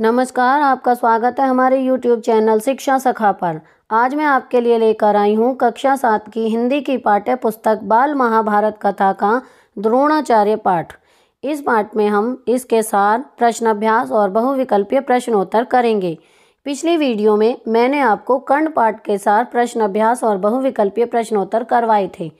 नमस्कार आपका स्वागत है हमारे YouTube चैनल शिक्षा सखा पर आज मैं आपके लिए लेकर आई हूँ कक्षा सात की हिंदी की पाठ्य पुस्तक बाल महाभारत कथा का द्रोणाचार्य पाठ इस पाठ में हम इसके सार प्रश्नाभ्यास और बहुविकल्पीय प्रश्नोत्तर करेंगे पिछली वीडियो में मैंने आपको कर्ण पाठ के सार प्रश्नाभ्यास और बहुविकल्पीय प्रश्नोत्तर करवाए थे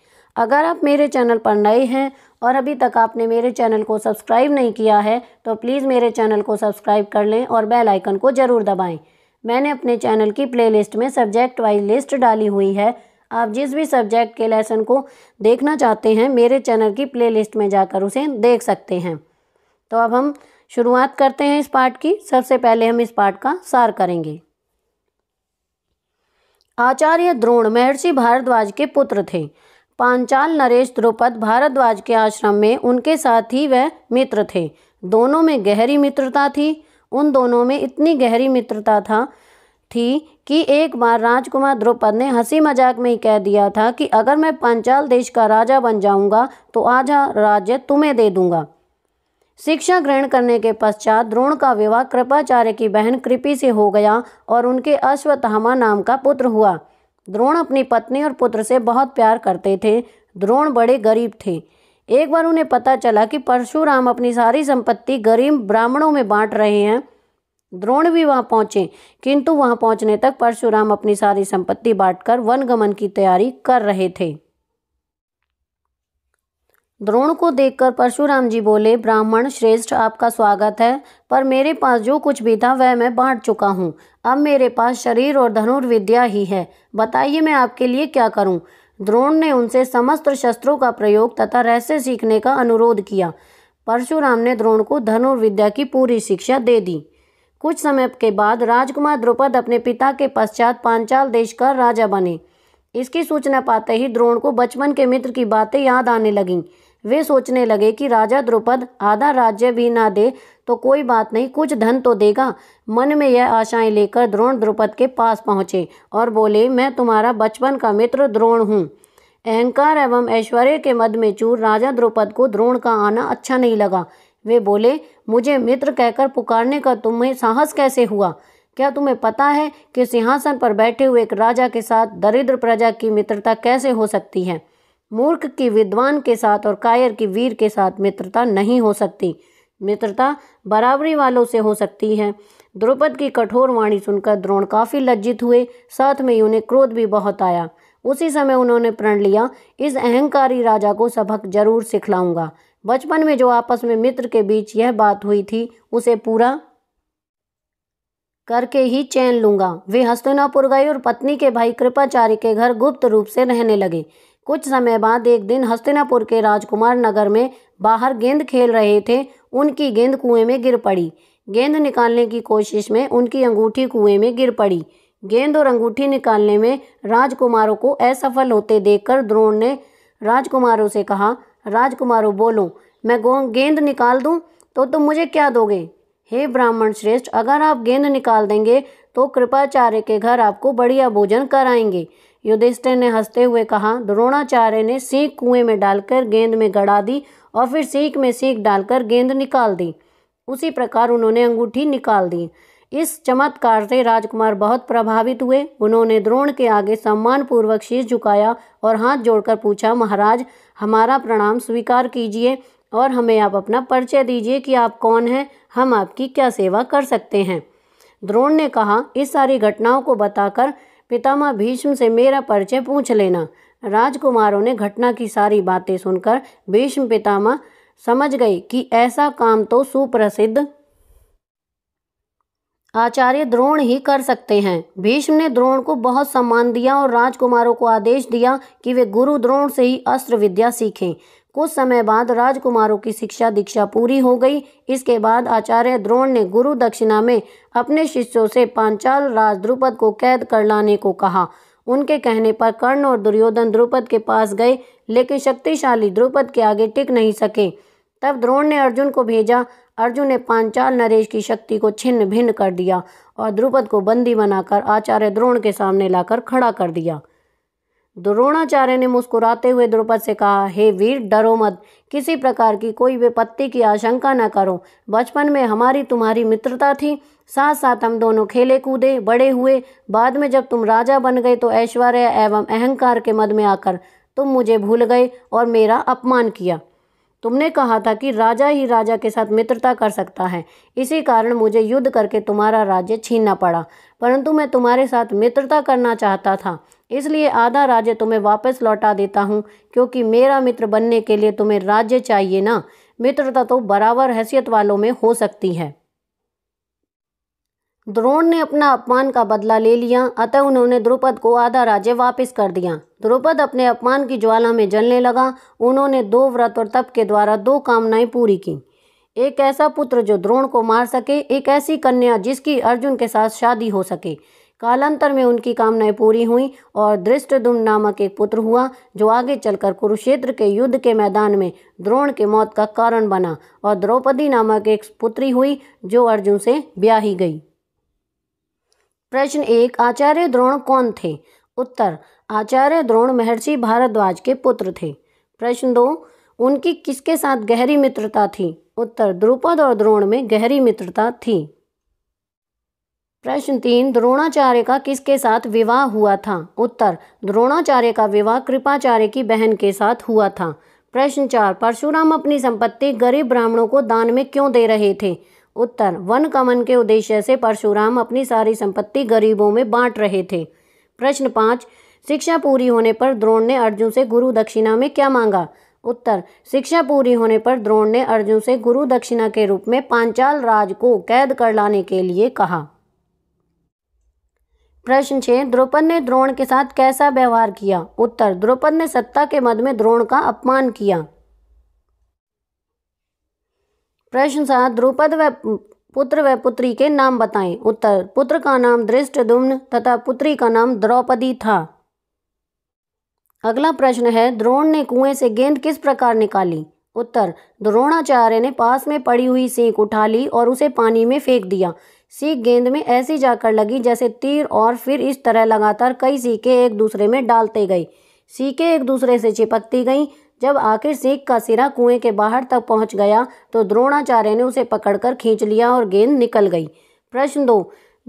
अगर आप मेरे चैनल पर नए हैं और अभी तक आपने मेरे चैनल को सब्सक्राइब नहीं किया है तो प्लीज़ मेरे चैनल को सब्सक्राइब कर लें और बेल आइकन को ज़रूर दबाएं मैंने अपने चैनल की प्लेलिस्ट में सब्जेक्ट वाइज लिस्ट डाली हुई है आप जिस भी सब्जेक्ट के लेसन को देखना चाहते हैं मेरे चैनल की प्ले में जाकर उसे देख सकते हैं तो अब हम शुरुआत करते हैं इस पार्ट की सबसे पहले हम इस पार्ट का सार करेंगे आचार्य द्रोण महर्षि भारद्वाज के पुत्र थे पांचाल नरेश द्रुपद भारद्वाज के आश्रम में उनके साथ ही वह मित्र थे दोनों में गहरी मित्रता थी उन दोनों में इतनी गहरी मित्रता था थी कि एक बार राजकुमार द्रौपद ने हंसी मजाक में ही कह दिया था कि अगर मैं पांचाल देश का राजा बन जाऊंगा तो आज राज्य तुम्हें दे दूंगा शिक्षा ग्रहण करने के पश्चात द्रोण का विवाह कृपाचार्य की बहन कृपी से हो गया और उनके अश्वत्थामा नाम का पुत्र हुआ द्रोण अपनी पत्नी और पुत्र से बहुत प्यार करते थे द्रोण बड़े गरीब थे एक बार उन्हें पता चला कि परशुराम अपनी सारी संपत्ति गरीब ब्राह्मणों में बांट रहे हैं द्रोण भी वहां पहुंचे किंतु वहां पहुंचने तक परशुराम अपनी सारी संपत्ति बांटकर वन गमन की तैयारी कर रहे थे द्रोण को देखकर परशुराम जी बोले ब्राह्मण श्रेष्ठ आपका स्वागत है पर मेरे पास जो कुछ भी था वह मैं बांट चुका हूँ अब मेरे पास शरीर और धनुर्विद्या ही है बताइए मैं आपके लिए क्या करूँ द्रोण ने उनसे समस्त शस्त्रों का प्रयोग तथा रहस्य सीखने का अनुरोध किया परशुराम ने द्रोण को धनुर्विद्या की पूरी शिक्षा दे दी कुछ समय के बाद राजकुमार द्रुपद अपने पिता के पश्चात पांचाल देश का राजा बने इसकी सूचना पाते ही द्रोण को बचपन के मित्र की बातें याद आने लगीं वे सोचने लगे कि राजा द्रुपद आधा राज्य भी ना दे तो कोई बात नहीं कुछ धन तो देगा मन में यह आशाएं लेकर द्रोण द्रुपद के पास पहुंचे और बोले मैं तुम्हारा बचपन का मित्र द्रोण हूँ अहंकार एवं ऐश्वर्य के मद में चूर राजा द्रुपद को द्रोण का आना अच्छा नहीं लगा वे बोले मुझे मित्र कहकर पुकारने का तुम्हें साहस कैसे हुआ क्या तुम्हें पता है कि सिंहासन पर बैठे हुए एक राजा के साथ दरिद्र प्रजा की मित्रता कैसे हो सकती है मूर्ख की विद्वान के साथ और कायर की वीर के साथ मित्रता नहीं हो सकती मित्रता बराबरी वालों से हो सकती है द्रौपद की कठोर वाणी सुनकर द्रोण काफ़ी लज्जित हुए साथ में ही उन्हें क्रोध भी बहुत आया उसी समय उन्होंने प्रण लिया इस अहंकारी राजा को सबक जरूर सिखलाऊंगा बचपन में जो आपस में मित्र के बीच यह बात हुई थी उसे पूरा करके ही चैन लूंगा वे हस्तिनापुर गए और पत्नी के भाई कृपाचार्य के घर गुप्त रूप से रहने लगे कुछ समय बाद एक दिन हस्तिनापुर के राजकुमार नगर में बाहर गेंद खेल रहे थे उनकी गेंद कुएं में गिर पड़ी गेंद निकालने की कोशिश में उनकी अंगूठी कुएं में गिर पड़ी गेंद और अंगूठी निकालने में राजकुमारों को असफल होते देखकर द्रोण ने राजकुमारों से कहा राजकुमारों बोलो मैं गेंद निकाल दूं तो तुम मुझे क्या दोगे हे ब्राह्मण श्रेष्ठ अगर आप गेंद निकाल देंगे तो कृपाचार्य के घर आपको बढ़िया भोजन कराएंगे युधिष्ठिर ने हंसते हुए कहा द्रोणाचार्य ने सीख कुएं में डालकर गेंद में गड़ा दी और फिर सीख में सीख डालकर गेंद निकाल दी उसी प्रकार उन्होंने अंगूठी निकाल दी इस चमत्कार से राजकुमार बहुत प्रभावित हुए उन्होंने द्रोण के आगे सम्मानपूर्वक शीश झुकाया और हाथ जोड़कर पूछा महाराज हमारा प्रणाम स्वीकार कीजिए और हमें आप अपना परिचय दीजिए कि आप कौन हैं हम आपकी क्या सेवा कर सकते हैं द्रोण ने कहा इस सारी घटनाओं को बताकर पितामह भीष्म से मेरा परिचय पूछ लेना राजकुमारों ने घटना की सारी बातें सुनकर भीष्म पितामह समझ गए कि ऐसा काम तो सुप्रसिद्ध आचार्य द्रोण ही कर सकते हैं भीष्म ने द्रोण को बहुत सम्मान दिया और राजकुमारों को आदेश दिया कि वे गुरु द्रोण से ही अस्त्र विद्या सीखें कुछ समय बाद राजकुमारों की शिक्षा दीक्षा पूरी हो गई इसके बाद आचार्य द्रोण ने गुरु दक्षिणा में अपने शिष्यों से पांचाल राज द्रुपद को कैद कर लाने को कहा उनके कहने पर कर्ण और दुर्योधन द्रुपद के पास गए लेकिन शक्तिशाली द्रुपद के आगे टिक नहीं सके तब द्रोण ने अर्जुन को भेजा अर्जुन ने पांचाल नरेश की शक्ति को छिन्न भिन्न कर दिया और द्रुपद को बंदी बनाकर आचार्य द्रोण के सामने लाकर खड़ा कर दिया द्रोणाचार्य ने मुस्कुराते हुए द्रुपद से कहा हे वीर डरो मत किसी प्रकार की कोई विपत्ति की आशंका न करो बचपन में हमारी तुम्हारी मित्रता थी साथ साथ हम दोनों खेले कूदे बड़े हुए बाद में जब तुम राजा बन गए तो ऐश्वर्य एवं अहंकार के मद में आकर तुम मुझे भूल गए और मेरा अपमान किया तुमने कहा था कि राजा ही राजा के साथ मित्रता कर सकता है इसी कारण मुझे युद्ध करके तुम्हारा राज्य छीनना पड़ा परंतु मैं तुम्हारे साथ मित्रता करना चाहता था इसलिए आधा राज्य तुम्हें वापस लौटा देता हूँ क्योंकि मेरा मित्र बनने के लिए तुम्हें राज्य चाहिए ना मित्रता तो बराबर हैसियत वालों में हो सकती है द्रोण ने अपना अपमान का बदला ले लिया अतः उन्होंने द्रुपद को आधा राज्य वापस कर दिया द्रुपद अपने अपमान की ज्वाला में जलने लगा उन्होंने दो व्रत और तप के द्वारा दो कामनाएं पूरी की एक ऐसा पुत्र जो द्रोण को मार सके एक ऐसी कन्या जिसकी अर्जुन के साथ शादी हो सके कालांतर में उनकी कामनाएं पूरी हुई और धृष्टदुम्न नामक एक पुत्र हुआ जो आगे चलकर कुरुक्षेत्र के युद्ध के मैदान में द्रोण के मौत का कारण बना और द्रौपदी नामक एक पुत्री हुई जो अर्जुन से ब्याही गई प्रश्न एक आचार्य द्रोण कौन थे उत्तर आचार्य द्रोण महर्षि भारद्वाज के पुत्र थे प्रश्न दो उनकी किसके साथ गहरी मित्रता थी उत्तर द्रुपद और द्रोण में गहरी मित्रता थी प्रश्न तीन द्रोणाचार्य का किसके साथ विवाह हुआ था उत्तर द्रोणाचार्य का विवाह कृपाचार्य की बहन के साथ हुआ था प्रश्न चार परशुराम अपनी संपत्ति गरीब ब्राह्मणों को दान में क्यों दे रहे थे उत्तर वन कमन के उद्देश्य से परशुराम अपनी सारी संपत्ति गरीबों में बांट रहे थे प्रश्न पाँच शिक्षा पूरी होने पर द्रोण ने अर्जुन से गुरु दक्षिणा में क्या मांगा उत्तर शिक्षा पूरी होने पर द्रोण ने अर्जुन से गुरु दक्षिणा के रूप में पांचाल राज को कैद कर लाने के लिए कहा प्रश्न छः द्रोपद ने द्रोण के साथ कैसा व्यवहार किया उत्तर द्रौपद ने सत्ता के मद में द्रोण का अपमान किया प्रश्न सात द्रुपद व पुत्र व पुत्री के नाम बताएं उत्तर पुत्र का नाम दुम्न तथा पुत्री का नाम द्रौपदी था अगला प्रश्न है द्रोण ने कुएं से गेंद किस प्रकार निकाली उत्तर द्रोणाचार्य ने पास में पड़ी हुई सीख उठा ली और उसे पानी में फेंक दिया सीख गेंद में ऐसी जाकर लगी जैसे तीर और फिर इस तरह लगातार कई सीखे एक दूसरे में डालते गई सीखें एक दूसरे से चिपकती गईं जब आखिर सीख का सिरा कुएं के बाहर तक पहुंच गया तो द्रोणाचार्य ने उसे पकड़कर खींच लिया और गेंद निकल गई प्रश्न दो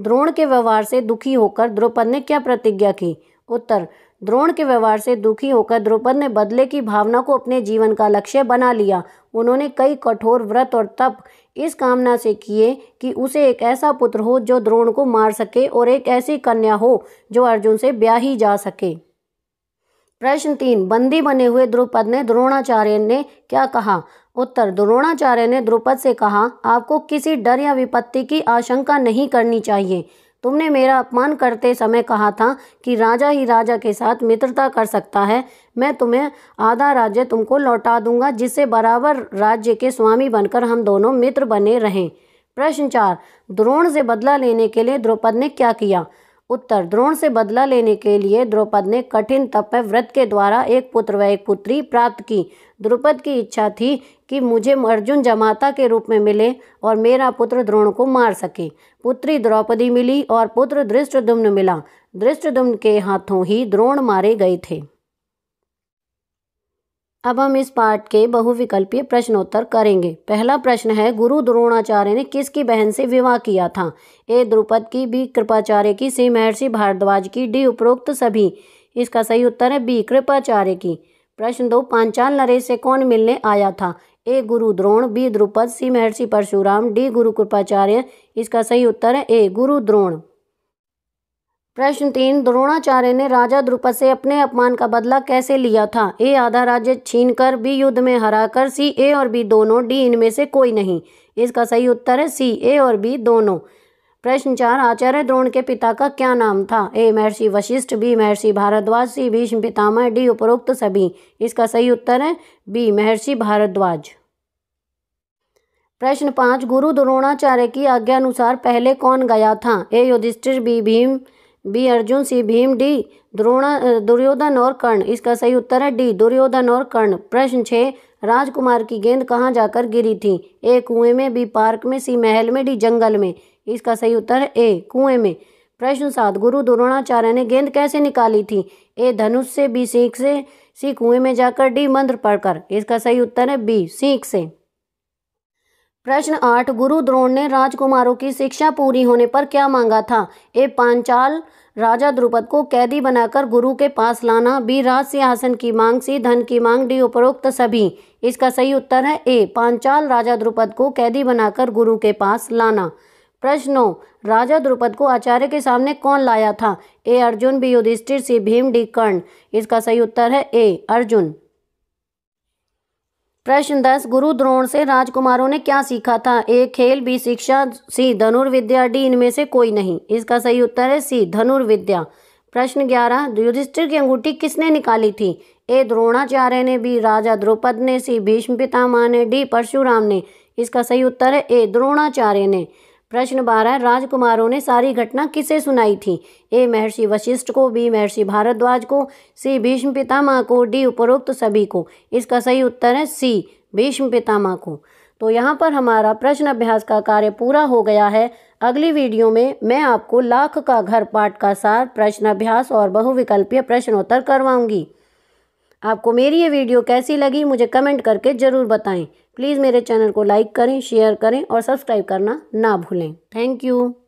द्रोण के व्यवहार से दुखी होकर द्रौपद ने क्या प्रतिज्ञा की उत्तर द्रोण के व्यवहार से दुखी होकर द्रौपद ने बदले की भावना को अपने जीवन का लक्ष्य बना लिया उन्होंने कई कठोर व्रत और तप इस कामना से किए कि उसे एक ऐसा पुत्र हो जो द्रोण को मार सके और एक ऐसी कन्या हो जो अर्जुन से ब्याही जा सके प्रश्न तीन बंदी बने हुए द्रुपद ने द्रोणाचार्य ने क्या कहा उत्तर द्रोणाचार्य ने द्रुपद से कहा आपको किसी डर या विपत्ति की आशंका नहीं करनी चाहिए तुमने मेरा अपमान करते समय कहा था कि राजा ही राजा के साथ मित्रता कर सकता है मैं तुम्हें आधा राज्य तुमको लौटा दूंगा जिससे बराबर राज्य के स्वामी बनकर हम दोनों मित्र बने रहें प्रश्न चार द्रोण से बदला लेने के लिए द्रौपद ने क्या किया उत्तर द्रोण से बदला लेने के लिए द्रौपद ने कठिन तप व्रत के द्वारा एक पुत्र व एक पुत्री प्राप्त की द्रुपद की इच्छा थी कि मुझे अर्जुन जमाता के रूप में मिले और मेरा पुत्र द्रोण को मार सके पुत्री द्रौपदी मिली और पुत्र दृष्टदुम्न मिला धृष्टदुम्न के हाथों ही द्रोण मारे गए थे अब हम इस पाठ के बहुविकल्पीय प्रश्नोत्तर करेंगे पहला प्रश्न है गुरु द्रोणाचार्य ने किसकी बहन से विवाह किया था ए द्रुपद की बी कृपाचार्य की सी महर्षि भारद्वाज की डी उपरोक्त सभी इसका सही उत्तर है बी कृपाचार्य की प्रश्न दो पांचाल नरेश से कौन मिलने आया था ए गुरु द्रोण बी द्रुपद सी महर्षि परशुराम डी गुरु कृपाचार्य इसका सही उत्तर है ए गुरु द्रोण प्रश्न तीन द्रोणाचार्य ने राजा द्रुपद से अपने अपमान का बदला कैसे लिया था ए आधा राज्य छीन कर बी युद्ध में हरा कर सी ए और बी दोनों डी इनमें से कोई नहीं इसका सही उत्तर है सी ए और बी दोनों प्रश्न चार आचार्य द्रोण के पिता का क्या नाम था ए महर्षि Vashishtha B Maharshi Bharadwaj C Bhishma Pitamah D उपरोक्त सभी इसका सही उत्तर है बी महर्षि भारद्वाज प्रश्न पाँच गुरु द्रोणाचार्य की आज्ञा अनुसार पहले कौन गया था ए युधिष्ठिर बी भीम भी B Arjun C Bhim D Drona Duryodhan और कर्ण इसका सही उत्तर है डी दुर्योधन और कर्ण प्रश्न छः राजकुमार की गेंद कहाँ जाकर गिरी थी ए कुएं में बी पार्क में सी महल में डी जंगल में इसका सही उत्तर है ए कुएं में प्रश्न सात गुरु द्रोणाचार्य ने गेंद कैसे निकाली थी ए धनुष से बी सीख से सी कुएं में जाकर डी मंत्र पढ़कर इसका सही उत्तर है बी सीख से प्रश्न आठ गुरु द्रोण ने राजकुमारों की शिक्षा पूरी होने पर क्या मांगा था ए पांचाल राजा द्रुपद को कैदी बनाकर गुरु के पास लाना बी राज सिंहासन की मांग सी धन की मांग डी उपरोक्त सभी इसका सही उत्तर है ए पांचाल राजा द्रुपद को कैदी बनाकर गुरु के पास लाना प्रश्नों राजा द्रुपद को आचार्य के सामने कौन लाया था A Arjun B Yudhishthir C Bhim D Karna इसका सही उत्तर है ए अर्जुन प्रश्न दस गुरु द्रोण से राजकुमारों ने क्या सीखा था ए खेल बी शिक्षा सी धनुर्विद्या डी इनमें से कोई नहीं इसका सही उत्तर है सी धनुर्विद्या प्रश्न ग्यारह युधिष्ठिर की अंगूठी किसने निकाली थी ए द्रोणाचार्य ने बी राजा द्रौपद ने सी भीष्म पितामह ने डी परशुराम ने इसका सही उत्तर है ए द्रोणाचार्य ने प्रश्न बारह राजकुमारों ने सारी घटना किसे सुनाई थी ए महर्षि वशिष्ठ को बी महर्षि भारद्वाज को सी भीष्म पितामह को डी उपरोक्त सभी को इसका सही उत्तर है सी भीष्म पितामह को तो यहाँ पर हमारा प्रश्न अभ्यास का कार्य पूरा हो गया है अगली वीडियो में मैं आपको लाख का घर पाठ का सार प्रश्न अभ्यास और बहुविकल्पीय प्रश्नोत्तर करवाऊंगी आपको मेरी ये वीडियो कैसी लगी मुझे कमेंट करके ज़रूर बताएं प्लीज़ मेरे चैनल को लाइक करें शेयर करें और सब्सक्राइब करना ना भूलें थैंक यू